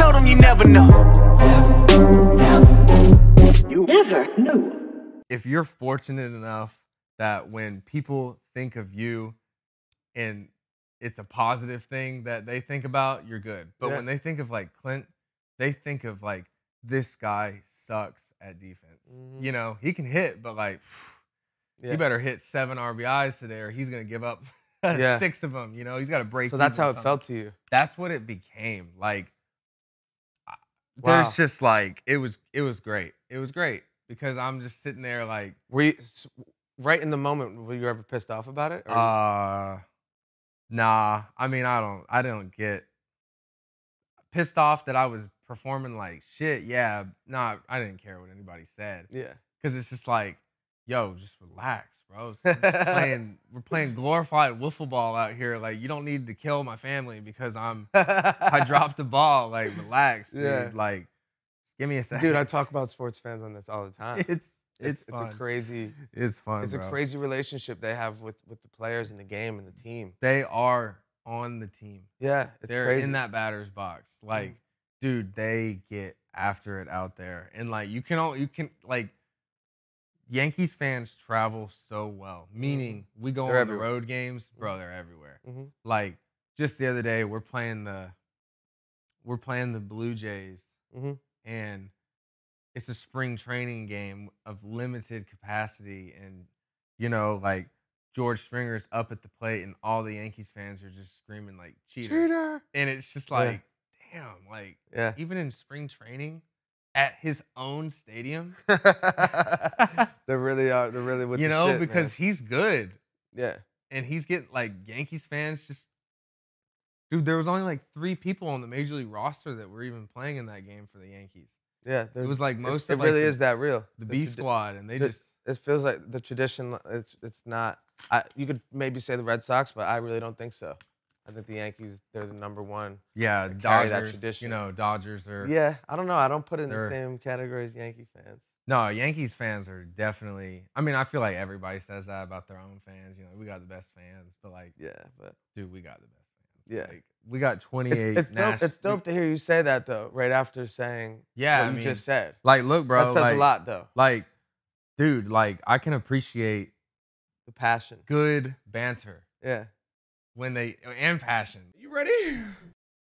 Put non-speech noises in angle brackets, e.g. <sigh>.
Show them you never know. You never knew. If you're fortunate enough that when people think of you and it's a positive thing that they think about, you're good. But yeah. when they think of like Clint, they think of like this guy sucks at defense. Mm-hmm. You know, he can hit, but like <sighs> yeah. he better hit seven RBIs today or he's gonna give up <laughs> yeah. six of them. You know, he's got to break. So that's how it felt to you. That's what it became. Like Wow. There's just like it was it was great. It was great because I'm just sitting there like we. right in the moment were you ever pissed off about it? Or? Uh nah. I mean I don't I don't get pissed off that I was performing like shit. Yeah, nah, I didn't care what anybody said. Yeah. Cause it's just like yo, just relax, bro. <laughs> playing, we're playing glorified wiffle ball out here. Like, you don't need to kill my family because I'm I <laughs> dropped the ball. Like, relax, yeah. dude. Like, give me a second. Dude, I talk about sports fans on this all the <laughs> time. It's it's it's, it's a crazy it's fun. It's bro. a crazy relationship they have with with the players and the game and the team. They are on the team. Yeah, they're crazy. in that batter's box. Mm-hmm. Like, mm. dude, they get after it out there, and like you can all you can like Yankees fans travel so well, meaning mm-hmm. we go they're on everywhere. the road games, mm-hmm. bro. They're everywhere. Mm-hmm. Like just the other day, we're playing the we're playing the Blue Jays, mm-hmm. and it's a spring training game of limited capacity, and you know, like George Springer's up at the plate, and all the Yankees fans are just screaming like "cheater,", cheater! and it's just like, yeah. damn, like yeah. even in spring training at his own stadium. <laughs> <laughs> They really are. They really with you know shit, because man. he's good. Yeah, and he's getting like Yankees fans just. Dude, there was only like three people on the major league roster that were even playing in that game for the Yankees. Yeah, it was like most. It, it like really the, is that real. The, the B tradi- squad, and they the, just. It feels like the tradition. It's it's not. I, you could maybe say the Red Sox, but I really don't think so. I think the Yankees they're the number one. Yeah, Dodgers. That tradition. You know, Dodgers are. Yeah, I don't know. I don't put it in the same category as Yankee fans. No, Yankees fans are definitely. I mean, I feel like everybody says that about their own fans. You know, we got the best fans, but like, yeah, but dude, we got the best fans. Yeah, like, we got 28. It's, it's, Nash- dope, it's dope to hear you say that though. Right after saying, yeah, what I you mean, just said. Like, look, bro, that says like, a lot though. Like, dude, like I can appreciate the passion, good banter. Yeah, when they and passion. You ready?